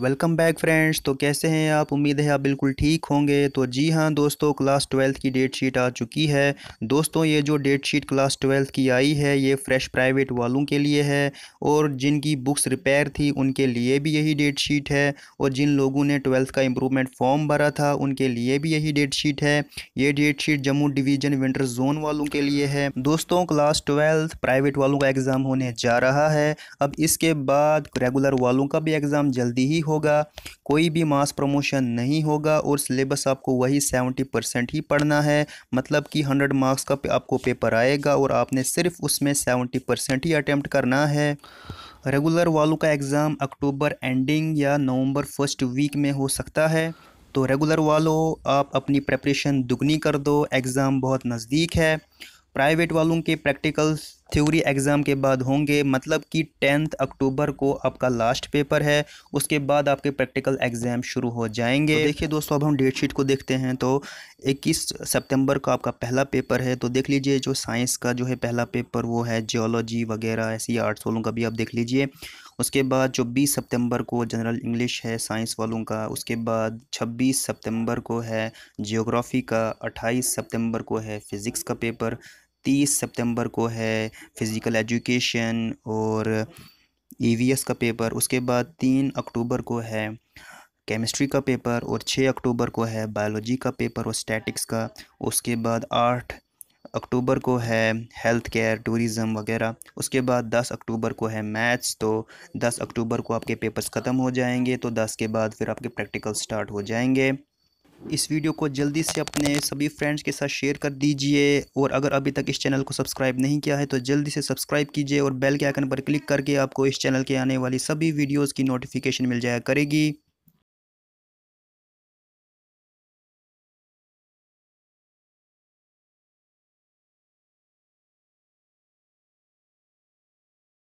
welcome back friends तो कैसे हैं आप उम्मीद है आप बिल्कुल ठीक होंगे तो जी हाँ दोस्तों क्लास ट्वेल्थ की डेट शीट आ चुकी है दोस्तों ये जो डेट शीट क्लास ट्वेल्थ की आई है ये फ़्रेश प्राइवेट वालों के लिए है और जिनकी बुक्स रिपेयर थी उनके लिए भी यही डेट शीट है और जिन लोगों ने ट्वेल्थ का इम्प्रूवमेंट फॉर्म भरा था उनके लिए भी यही डेट शीट है ये date sheet Jammu division winter zone वालों के लिए है दोस्तों क्लास ट्वेल्थ प्राइवेट वालों का एग्ज़ाम होने जा रहा है अब इसके बाद रेगुलर वालों का भी एग्ज़ाम जल्दी ही होगा कोई भी मास प्रमोशन नहीं होगा और सिलेबस आपको वही सेवेंटी परसेंट ही पढ़ना है मतलब कि हंड्रेड मार्क्स का आपको पेपर आएगा और आपने सिर्फ उसमें सेवेंटी परसेंट ही अटैम्प्ट करना है रेगुलर वालों का एग्ज़ाम अक्टूबर एंडिंग या नवंबर फर्स्ट वीक में हो सकता है तो रेगुलर वालों आप अपनी प्रेपरेशन दुगनी कर दो एग्ज़ाम बहुत नज़दीक है प्राइवेट वालों के प्रैक्टिकल्स थ्योरी एग्ज़ाम के बाद होंगे मतलब कि टेंथ अक्टूबर को आपका लास्ट पेपर है उसके बाद आपके प्रैक्टिकल एग्ज़ाम शुरू हो जाएंगे तो देखिए दोस्तों अब हम डेट शीट को देखते हैं तो 21 सितंबर को आपका पहला पेपर है तो देख लीजिए जो साइंस का जो है पहला पेपर वो है जियोलॉजी वगैरह ऐसी आर्ट्स वालों का भी आप देख लीजिए उसके बाद जो बीस सितंबर को जनरल इंग्लिश है साइंस वालों का उसके बाद छब्बीस सितंबर को है जियोग्राफी का अट्ठाईस सितंबर को है फिज़िक्स का पेपर तीस सितंबर को है फ़िज़िकल एजुकेशन और ईवीएस e का पेपर उसके बाद तीन अक्टूबर को है केमिस्ट्री का पेपर और छः अक्टूबर को है बायोलॉजी का पेपर और स्टैटिक्स का उसके बाद आठ अक्टूबर को है हेल्थ केयर टूरिज़म वगैरह उसके बाद दस अक्टूबर को है मैथ्स तो दस अक्टूबर को आपके पेपर्स ख़त्म हो जाएंगे तो दस के बाद फिर आपके प्रैक्टिकल स्टार्ट हो जाएंगे इस वीडियो को जल्दी से अपने सभी फ्रेंड्स के साथ शेयर कर दीजिए और अगर अभी तक इस चैनल को सब्सक्राइब नहीं किया है तो जल्दी से सब्सक्राइब कीजिए और बेल के आइकन पर क्लिक करके आपको इस चैनल के आने वाली सभी वीडियोज़ की नोटिफिकेशन मिल जाया करेगी